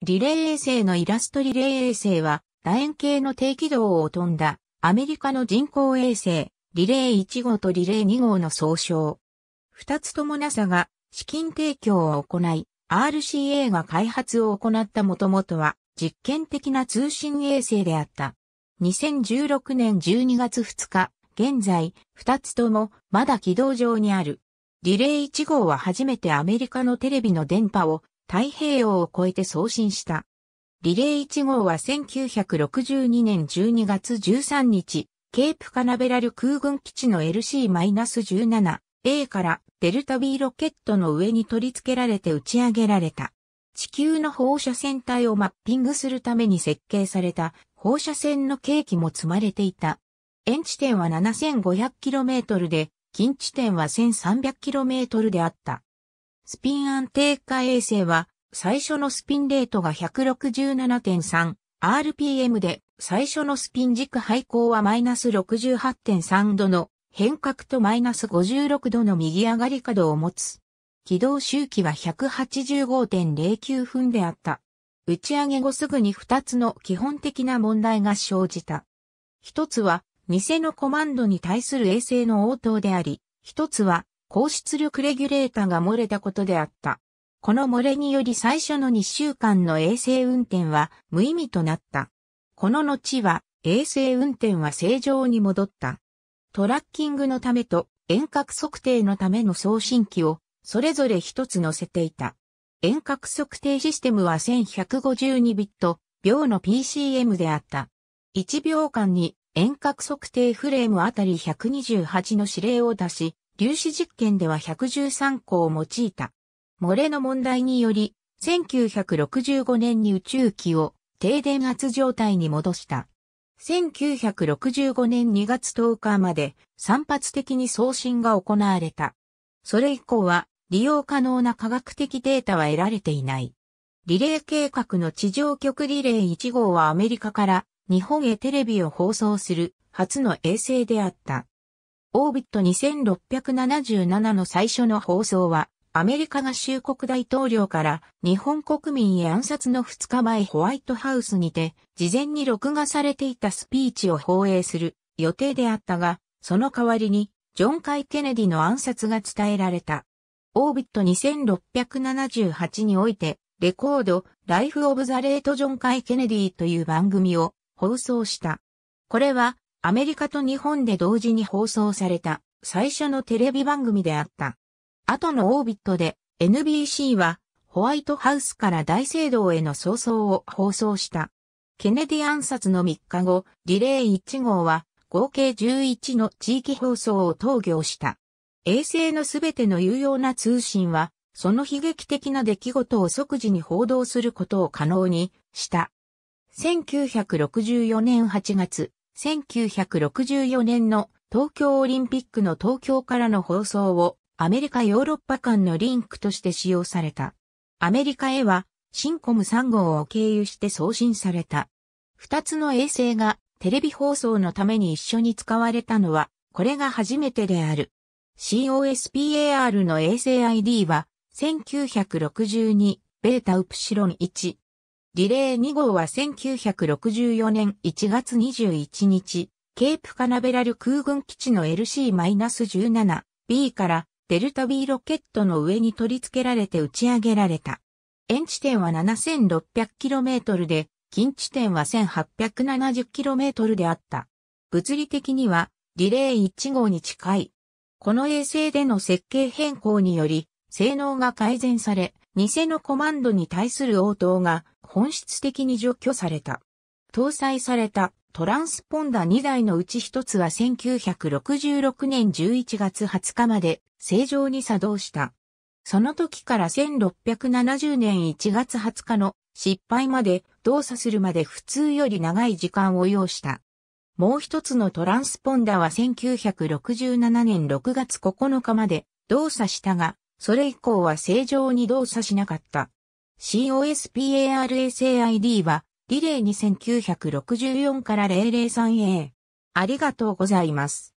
リレー衛星のイラストリレー衛星は、楕円形の低軌道を飛んだ、アメリカの人工衛星、リレー1号とリレー2号の総称。二つとも NASA が資金提供を行い、RCA が開発を行ったもともとは、実験的な通信衛星であった。2016年12月2日、現在、二つともまだ軌道上にある。リレー1号は初めてアメリカのテレビの電波を太平洋を越えて送信した。リレー1号は1962年12月13日、ケープカナベラル空軍基地の LC-17A からデルタ B ロケットの上に取り付けられて打ち上げられた。地球の放射線体をマッピングするために設計された放射線の計器も積まれていた。遠地点は 7500km で、近地点は 1300km であった。スピン安定化衛星は、最初のスピンレートが 167.3rpm で、最初のスピン軸配光はマイナス68.3度の変革とマイナス56度の右上がり角を持つ。軌道周期は185.09分であった。打ち上げ後すぐに2つの基本的な問題が生じた。一つは、偽のコマンドに対する衛星の応答であり、一つは、高出力レギュレータが漏れたことであった。この漏れにより最初の2週間の衛星運転は無意味となった。この後は衛星運転は正常に戻った。トラッキングのためと遠隔測定のための送信機をそれぞれ一つ載せていた。遠隔測定システムは1152ビット秒の PCM であった。1秒間に遠隔測定フレームあたり128の指令を出し、粒子実験では113個を用いた。漏れの問題により、1965年に宇宙機を低電圧状態に戻した。1965年2月10日まで散発的に送信が行われた。それ以降は利用可能な科学的データは得られていない。リレー計画の地上局リレー1号はアメリカから日本へテレビを放送する初の衛星であった。オービット2677の最初の放送は、アメリカ合衆国大統領から日本国民へ暗殺の2日前ホワイトハウスにて、事前に録画されていたスピーチを放映する予定であったが、その代わりに、ジョン・カイ・ケネディの暗殺が伝えられた。オービット2678において、レコード、ライフ・オブ・ザ・レート・ジョン・カイ・ケネディという番組を放送した。これは、アメリカと日本で同時に放送された最初のテレビ番組であった。後のオービットで NBC はホワイトハウスから大聖堂への早々を放送した。ケネディ暗殺の3日後、リレー1号は合計11の地域放送を投業した。衛星のすべての有用な通信は、その悲劇的な出来事を即時に報道することを可能にした。1964年8月、1964年の東京オリンピックの東京からの放送をアメリカヨーロッパ間のリンクとして使用された。アメリカへはシンコム3号を経由して送信された。二つの衛星がテレビ放送のために一緒に使われたのはこれが初めてである。COSPAR の衛星 ID は1962ベータウプシロン1。リレー2号は1964年1月21日、ケープカナベラル空軍基地の LC-17B からデルタ B ロケットの上に取り付けられて打ち上げられた。遠地点は 7600km で、近地点は 1870km であった。物理的にはリレー1号に近い。この衛星での設計変更により、性能が改善され、偽のコマンドに対する応答が本質的に除去された。搭載されたトランスポンダ2台のうち1つは1966年11月20日まで正常に作動した。その時から1670年1月20日の失敗まで動作するまで普通より長い時間を要した。もう一つのトランスポンダは1967年6月9日まで動作したが、それ以降は正常に動作しなかった。COSPARSAID は、リレー2964から 003A。ありがとうございます。